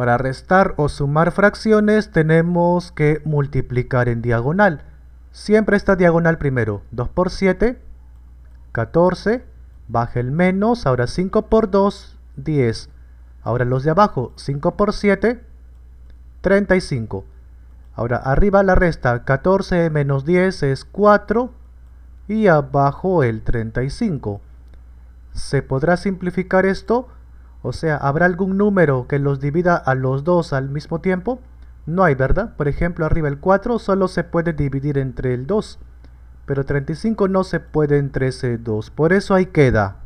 Para restar o sumar fracciones tenemos que multiplicar en diagonal. Siempre esta diagonal primero. 2 por 7, 14. Baja el menos, ahora 5 por 2, 10. Ahora los de abajo, 5 por 7, 35. Ahora arriba la resta, 14 menos 10 es 4 y abajo el 35. ¿Se podrá simplificar esto? O sea, ¿habrá algún número que los divida a los dos al mismo tiempo? No hay, ¿verdad? Por ejemplo, arriba el 4 solo se puede dividir entre el 2, pero 35 no se puede entre ese 2. Por eso ahí queda